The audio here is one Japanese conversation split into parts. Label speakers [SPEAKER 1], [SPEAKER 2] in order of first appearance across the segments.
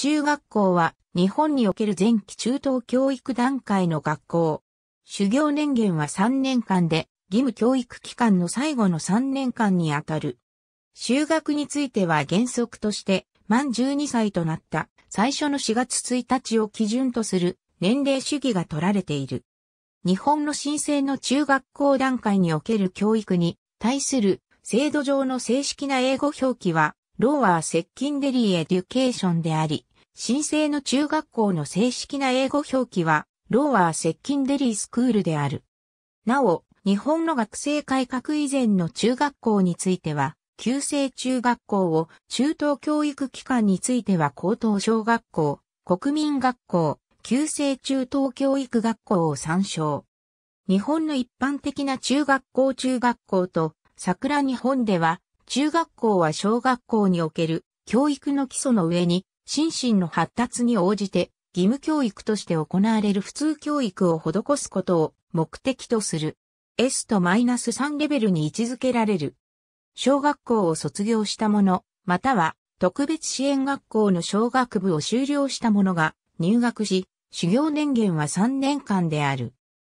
[SPEAKER 1] 中学校は日本における前期中等教育段階の学校。修行年限は3年間で、義務教育期間の最後の3年間にあたる。修学については原則として、満12歳となった最初の4月1日を基準とする年齢主義が取られている。日本の申請の中学校段階における教育に対する制度上の正式な英語表記は、ローアー接近デリーエデュケーションであり、新生の中学校の正式な英語表記は、ローワー接近デリースクールである。なお、日本の学生改革以前の中学校については、旧制中学校を中等教育機関については高等小学校、国民学校、旧制中等教育学校を参照。日本の一般的な中学校中学校と桜日本では、中学校は小学校における教育の基礎の上に心身の発達に応じて義務教育として行われる普通教育を施すことを目的とする。S とマイナス3レベルに位置づけられる。小学校を卒業した者、または特別支援学校の小学部を修了した者が入学し、修行年限は3年間である。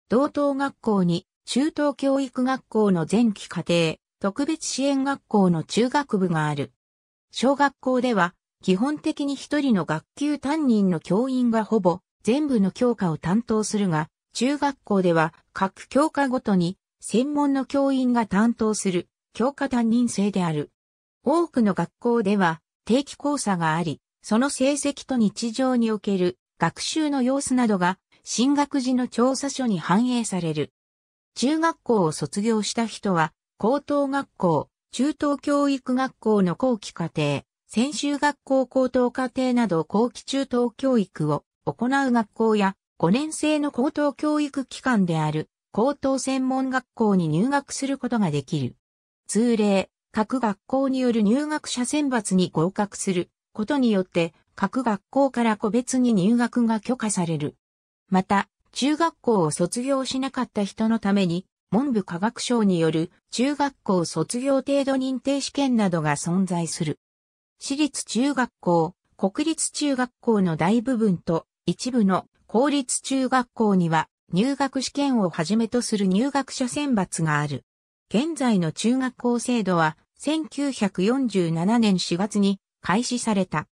[SPEAKER 1] 同等学校に中等教育学校の前期課程、特別支援学校の中学部がある。小学校では基本的に一人の学級担任の教員がほぼ全部の教科を担当するが、中学校では各教科ごとに専門の教員が担当する教科担任制である。多くの学校では定期講座があり、その成績と日常における学習の様子などが進学時の調査書に反映される。中学校を卒業した人は高等学校、中等教育学校の後期課程、専修学校高等課程など後期中等教育を行う学校や5年生の高等教育機関である高等専門学校に入学することができる。通例、各学校による入学者選抜に合格することによって各学校から個別に入学が許可される。また、中学校を卒業しなかった人のために文部科学省による中学校卒業程度認定試験などが存在する。私立中学校、国立中学校の大部分と一部の公立中学校には入学試験をはじめとする入学者選抜がある。現在の中学校制度は1947年4月に開始された。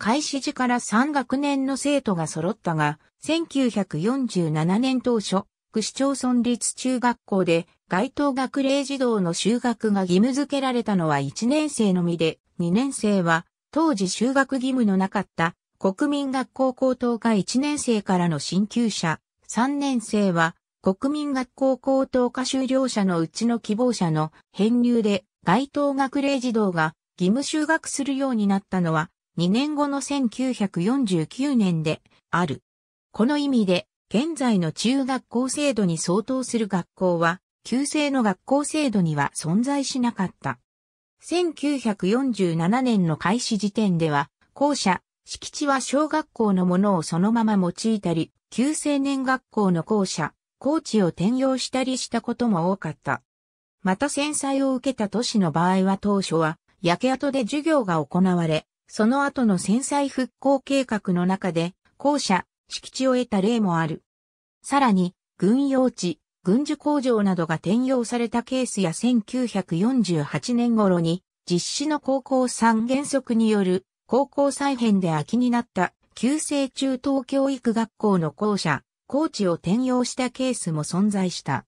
[SPEAKER 1] 開始時から3学年の生徒が揃ったが、1947年当初、区市町村立中学校で該当学齢児童の就学が義務付けられたのは1年生のみで、2年生は当時就学義務のなかった国民学校高等科1年生からの進級者、3年生は国民学校高等科修了者のうちの希望者の編入で該当学齢児童が義務修学するようになったのは2年後の1949年である。この意味で現在の中学校制度に相当する学校は旧制の学校制度には存在しなかった。1947年の開始時点では、校舎、敷地は小学校のものをそのまま用いたり、旧青年学校の校舎、校地を転用したりしたことも多かった。また戦災を受けた都市の場合は当初は、焼け跡で授業が行われ、その後の戦災復興計画の中で、校舎、敷地を得た例もある。さらに、軍用地、軍需工場などが転用されたケースや1948年頃に実施の高校三原則による高校再編で空きになった旧制中等教育学校の校舎、校地を転用したケースも存在した。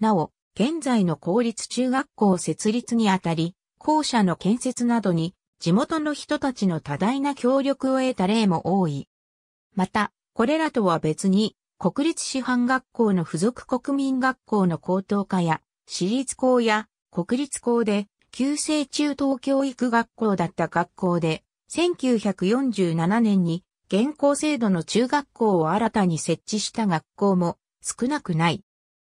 [SPEAKER 1] なお、現在の公立中学校設立にあたり、校舎の建設などに地元の人たちの多大な協力を得た例も多い。また、これらとは別に、国立師範学校の付属国民学校の高等科や、私立校や国立校で、旧制中等教育学校だった学校で、1947年に現行制度の中学校を新たに設置した学校も少なくない。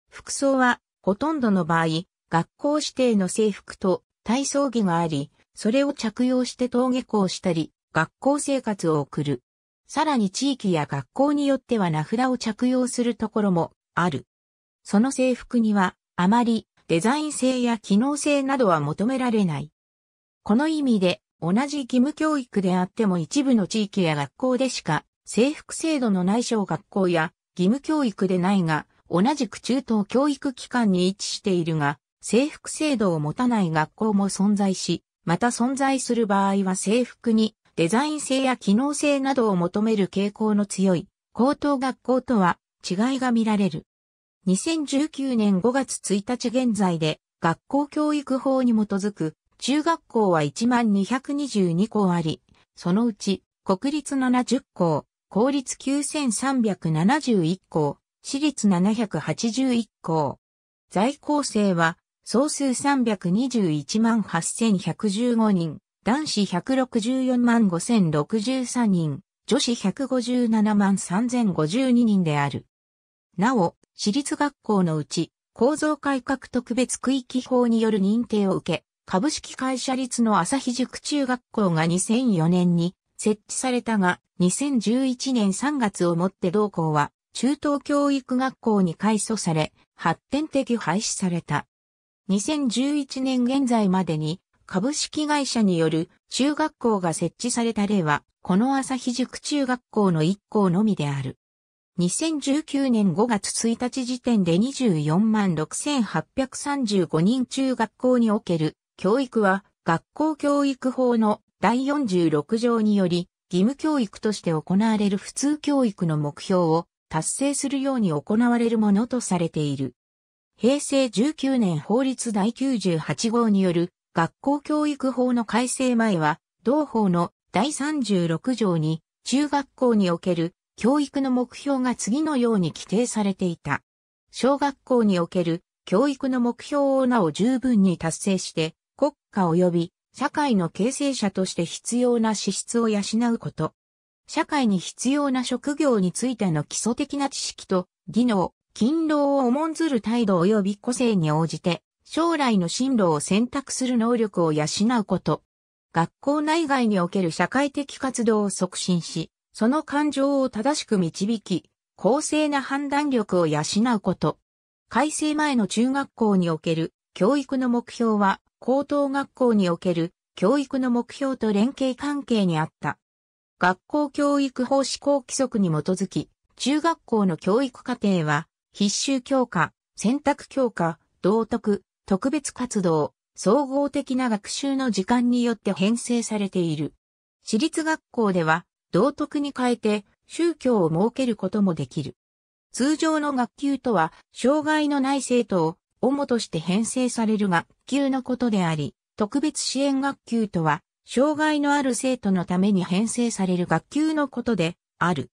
[SPEAKER 1] 服装はほとんどの場合、学校指定の制服と体操着があり、それを着用して登下校したり、学校生活を送る。さらに地域や学校によっては名札を着用するところもある。その制服には、あまりデザイン性や機能性などは求められない。この意味で、同じ義務教育であっても一部の地域や学校でしか、制服制度のない小学校や義務教育でないが、同じく中等教育機関に位置しているが、制服制度を持たない学校も存在し、また存在する場合は制服にデザイン性や機能性などを求める傾向の強い高等学校とは違いが見られる。2019年5月1日現在で学校教育法に基づく中学校は1222校あり、そのうち国立70校、公立9371校、私立781校。在校生は総数321万8115人。男子164万5063人、女子157万3052人である。なお、私立学校のうち、構造改革特別区域法による認定を受け、株式会社立の朝日塾中学校が2004年に設置されたが、2011年3月をもって同校は、中等教育学校に改装され、発展的廃止された。2011年現在までに株式会社による中学校が設置された例は、この朝日塾中学校の1校のみである。2019年5月1日時点で24万6835人中学校における教育は学校教育法の第46条により義務教育として行われる普通教育の目標を達成するように行われるものとされている。平成19年法律第98号による学校教育法の改正前は、同法の第36条に、中学校における教育の目標が次のように規定されていた。小学校における教育の目標をなお十分に達成して、国家及び社会の形成者として必要な資質を養うこと。社会に必要な職業についての基礎的な知識と技能、勤労を重んずる態度及び個性に応じて、将来の進路を選択する能力を養うこと。学校内外における社会的活動を促進し、その感情を正しく導き、公正な判断力を養うこと。改正前の中学校における教育の目標は、高等学校における教育の目標と連携関係にあった。学校教育法施行規則に基づき、中学校の教育課程は、必修教科、選択教科、道徳、特別活動、総合的な学習の時間によって編成されている。私立学校では、道徳に変えて宗教を設けることもできる。通常の学級とは、障害のない生徒を主として編成される学級のことであり、特別支援学級とは、障害のある生徒のために編成される学級のことである。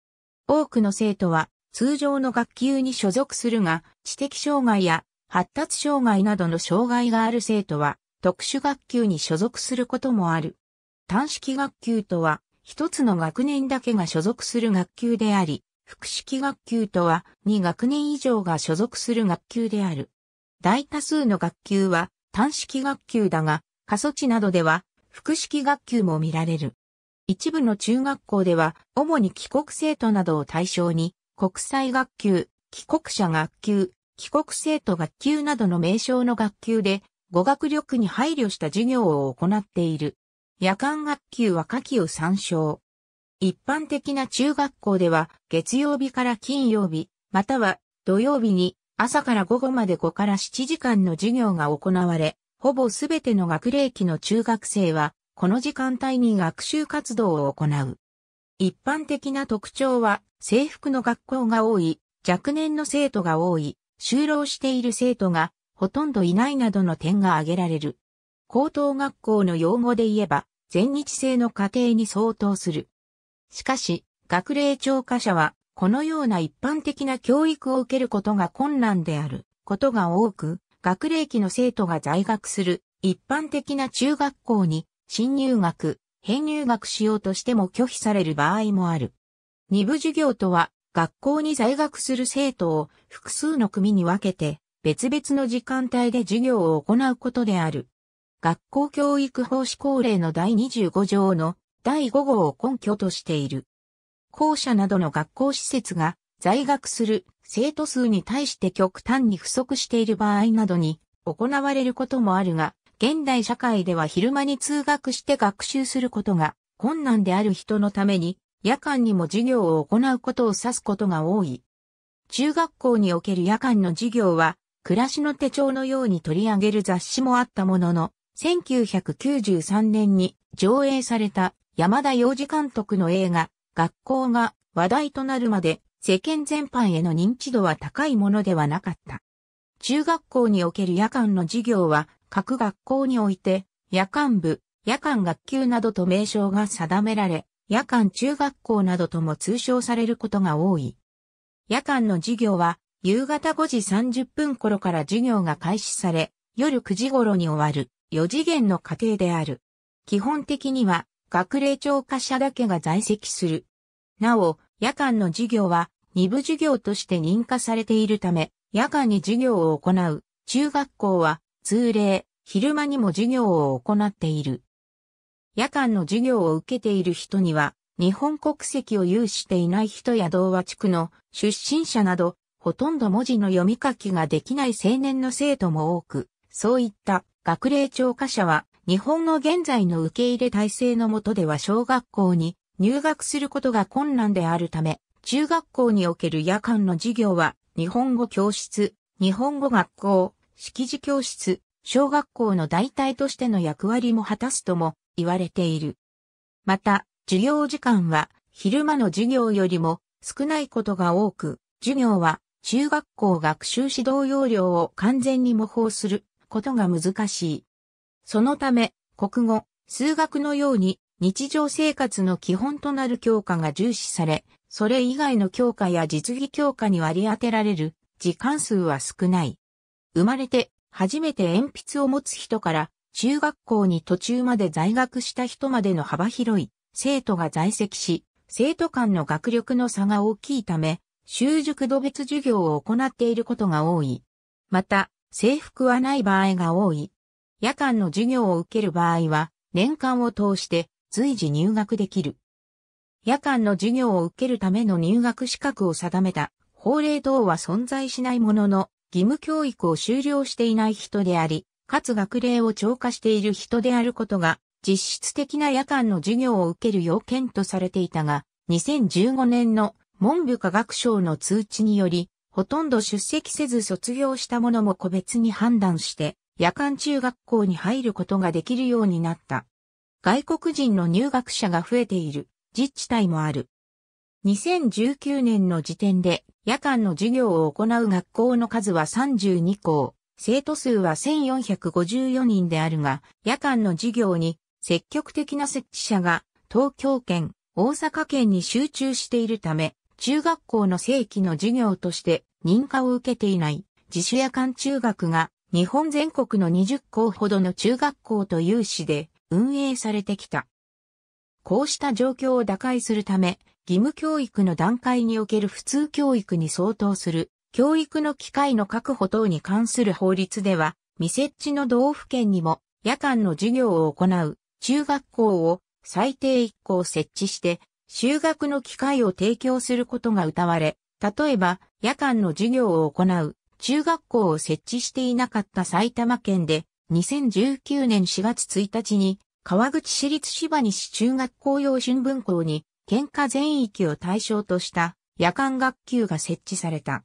[SPEAKER 1] 多くの生徒は通常の学級に所属するが、知的障害や発達障害などの障害がある生徒は、特殊学級に所属することもある。短式学級とは、一つの学年だけが所属する学級であり、複式学級とは、2学年以上が所属する学級である。大多数の学級は、短式学級だが、過疎地などでは、複式学級も見られる。一部の中学校では、主に帰国生徒などを対象に、国際学級、帰国者学級、帰国生徒学級などの名称の学級で、語学力に配慮した授業を行っている。夜間学級は下記を参照。一般的な中学校では、月曜日から金曜日、または土曜日に朝から午後まで5から7時間の授業が行われ、ほぼすべての学齢期の中学生は、この時間帯に学習活動を行う。一般的な特徴は、制服の学校が多い、若年の生徒が多い、就労している生徒がほとんどいないなどの点が挙げられる。高等学校の用語で言えば、全日制の家庭に相当する。しかし、学齢超過者は、このような一般的な教育を受けることが困難であることが多く、学齢期の生徒が在学する一般的な中学校に新入学、編入学しようとしても拒否される場合もある。二部授業とは学校に在学する生徒を複数の組に分けて別々の時間帯で授業を行うことである。学校教育法施行令の第25条の第5号を根拠としている。校舎などの学校施設が在学する生徒数に対して極端に不足している場合などに行われることもあるが、現代社会では昼間に通学して学習することが困難である人のために夜間にも授業を行うことを指すことが多い。中学校における夜間の授業は、暮らしの手帳のように取り上げる雑誌もあったものの、1993年に上映された山田洋次監督の映画、学校が話題となるまで世間全般への認知度は高いものではなかった。中学校における夜間の授業は各学校において夜間部、夜間学級などと名称が定められ、夜間中学校などとも通称されることが多い。夜間の授業は夕方5時30分頃から授業が開始され、夜9時頃に終わる4次元の家庭である。基本的には学齢聴過者だけが在籍する。なお、夜間の授業は二部授業として認可されているため、夜間に授業を行う中学校は通例、昼間にも授業を行っている。夜間の授業を受けている人には、日本国籍を有していない人や童話地区の出身者など、ほとんど文字の読み書きができない青年の生徒も多く、そういった学齢聴過者は、日本の現在の受け入れ体制の下では小学校に入学することが困難であるため、中学校における夜間の授業は、日本語教室、日本語学校、識字教室、小学校の代替としての役割も果たすとも言われている。また、授業時間は昼間の授業よりも少ないことが多く、授業は中学校学習指導要領を完全に模倣することが難しい。そのため、国語、数学のように日常生活の基本となる教科が重視され、それ以外の教科や実技教科に割り当てられる時間数は少ない。生まれて初めて鉛筆を持つ人から中学校に途中まで在学した人までの幅広い生徒が在籍し、生徒間の学力の差が大きいため、習熟度別授業を行っていることが多い。また、制服はない場合が多い。夜間の授業を受ける場合は、年間を通して随時入学できる。夜間の授業を受けるための入学資格を定めた法令等は存在しないものの、義務教育を修了していない人であり、かつ学齢を超過している人であることが、実質的な夜間の授業を受ける要件とされていたが、2015年の文部科学省の通知により、ほとんど出席せず卒業した者も個別に判断して、夜間中学校に入ることができるようになった。外国人の入学者が増えている自治体もある。2019年の時点で夜間の授業を行う学校の数は32校。生徒数は1454人であるが、夜間の授業に積極的な設置者が東京圏、大阪圏に集中しているため、中学校の正規の授業として認可を受けていない自主夜間中学が日本全国の20校ほどの中学校と有志で運営されてきた。こうした状況を打開するため、義務教育の段階における普通教育に相当する教育の機会の確保等に関する法律では、未設置の道府県にも夜間の授業を行う中学校を最低1校設置して、修学の機会を提供することが謳われ、例えば夜間の授業を行う中学校を設置していなかった埼玉県で、2019年4月1日に川口市立芝西中学校用春分校に県下全域を対象とした夜間学級が設置された。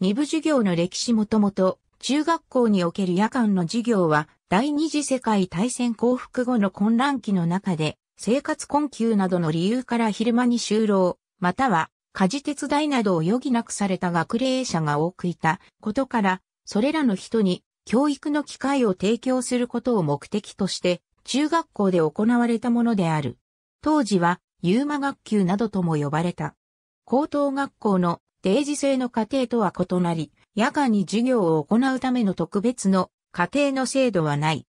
[SPEAKER 1] 二部授業の歴史もともと、中学校における夜間の授業は、第二次世界大戦降伏後の混乱期の中で、生活困窮などの理由から昼間に就労、または、家事手伝いなどを余儀なくされた学齢者が多くいたことから、それらの人に教育の機会を提供することを目的として、中学校で行われたものである。当時は、ユーマ学級などとも呼ばれた。高等学校の定時制の家庭とは異なり、夜間に授業を行うための特別の家庭の制度はない。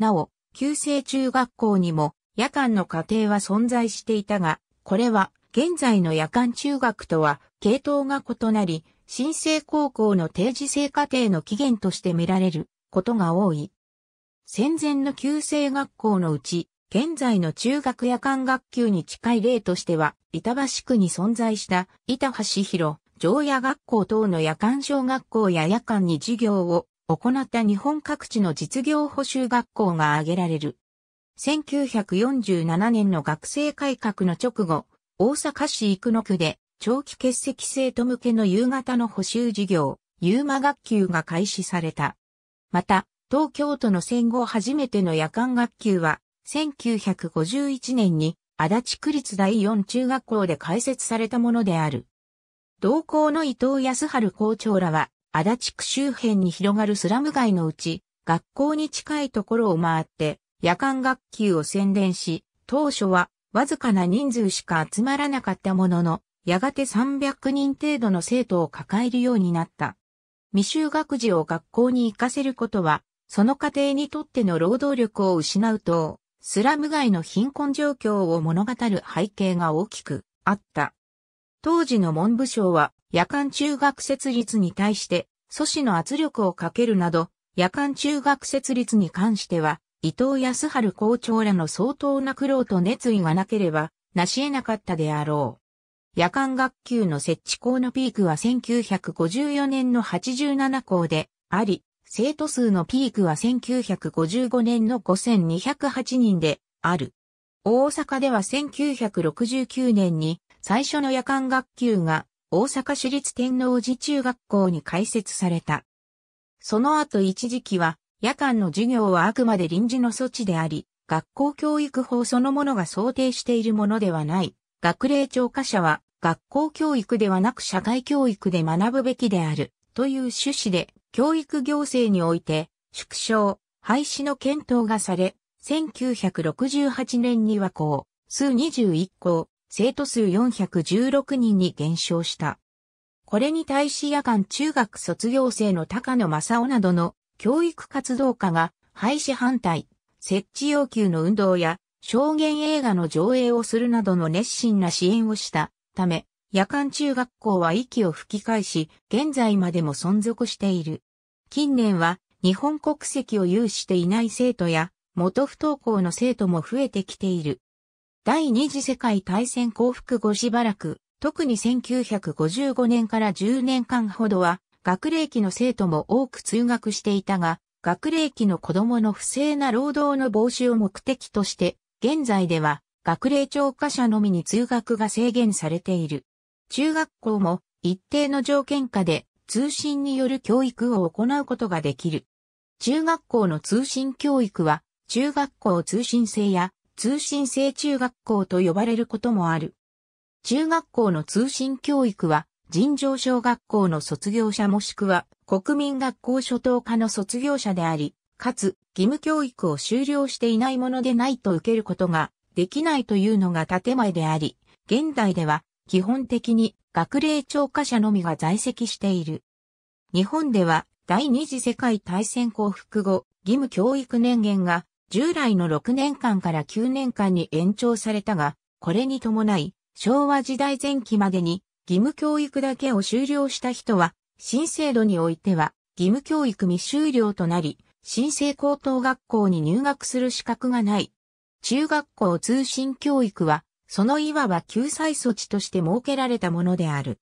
[SPEAKER 1] なお、旧制中学校にも夜間の家庭は存在していたが、これは現在の夜間中学とは系統が異なり、新生高校の定時制課程の起源として見られることが多い。戦前の旧制学校のうち、現在の中学夜間学級に近い例としては、板橋区に存在した板橋広上夜学校等の夜間小学校や夜間に授業を行った日本各地の実業補修学校が挙げられる。1947年の学生改革の直後、大阪市生野区で長期欠席生徒向けの夕方の補修授業、夕間学級が開始された。また、東京都の戦後初めての夜間学級は、1951年に足立区立第4中学校で開設されたものである。同校の伊藤康春校長らは、足立区周辺に広がるスラム街のうち、学校に近いところを回って、夜間学級を宣伝し、当初はわずかな人数しか集まらなかったものの、やがて300人程度の生徒を抱えるようになった。未就学児を学校に行かせることは、その家庭にとっての労働力を失うと、スラム街の貧困状況を物語る背景が大きくあった。当時の文部省は夜間中学設立に対して阻止の圧力をかけるなど、夜間中学設立に関しては、伊藤康春校長らの相当な苦労と熱意がなければ、なし得なかったであろう。夜間学級の設置校のピークは1954年の87校であり、生徒数のピークは1955年の5208人である。大阪では1969年に最初の夜間学級が大阪市立天王寺中学校に開設された。その後一時期は夜間の授業はあくまで臨時の措置であり、学校教育法そのものが想定しているものではない。学齢超科者は学校教育ではなく社会教育で学ぶべきであるという趣旨で教育行政において縮小、廃止の検討がされ、1968年には校、数21校、生徒数416人に減少した。これに対し夜間中学卒業生の高野正夫などの教育活動家が廃止反対、設置要求の運動や証言映画の上映をするなどの熱心な支援をしたため、夜間中学校は息を吹き返し、現在までも存続している。近年は日本国籍を有していない生徒や元不登校の生徒も増えてきている。第二次世界大戦降伏後しばらく、特に1955年から10年間ほどは、学齢期の生徒も多く通学していたが、学齢期の子供の不正な労働の防止を目的として、現在では学齢超過者のみに通学が制限されている。中学校も一定の条件下で通信による教育を行うことができる。中学校の通信教育は中学校通信制や通信制中学校と呼ばれることもある。中学校の通信教育は、尋常小学校の卒業者もしくは国民学校初等科の卒業者であり、かつ義務教育を修了していないものでないと受けることができないというのが建前であり、現代では基本的に学齢超過者のみが在籍している。日本では第二次世界大戦降伏後、義務教育年限が従来の6年間から9年間に延長されたが、これに伴い、昭和時代前期までに義務教育だけを終了した人は、新制度においては義務教育未終了となり、新生高等学校に入学する資格がない。中学校通信教育は、そのいわば救済措置として設けられたものである。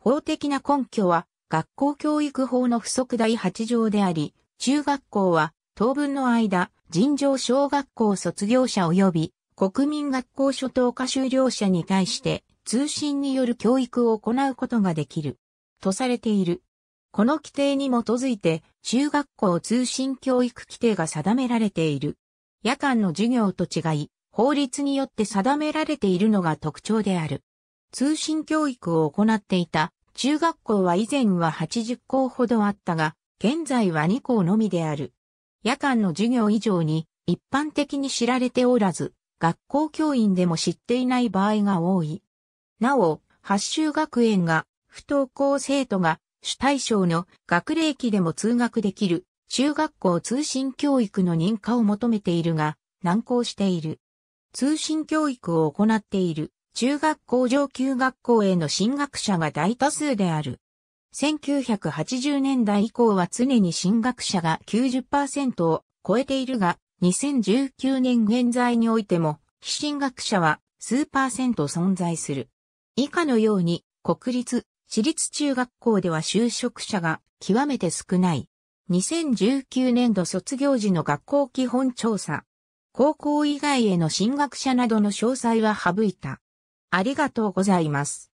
[SPEAKER 1] 法的な根拠は、学校教育法の不足第8条であり、中学校は、当分の間、尋常小学校卒業者及び国民学校初等科修了者に対して通信による教育を行うことができる。とされている。この規定に基づいて中学校通信教育規定が定められている。夜間の授業と違い、法律によって定められているのが特徴である。通信教育を行っていた中学校は以前は80校ほどあったが、現在は2校のみである。夜間の授業以上に一般的に知られておらず、学校教員でも知っていない場合が多い。なお、発修学園が不登校生徒が主対象の学齢期でも通学できる中学校通信教育の認可を求めているが難航している。通信教育を行っている中学校上級学校への進学者が大多数である。1980年代以降は常に進学者が90%を超えているが、2019年現在においても、非進学者は数パーセント存在する。以下のように、国立、私立中学校では就職者が極めて少ない。2019年度卒業時の学校基本調査。高校以外への進学者などの詳細は省いた。ありがとうございます。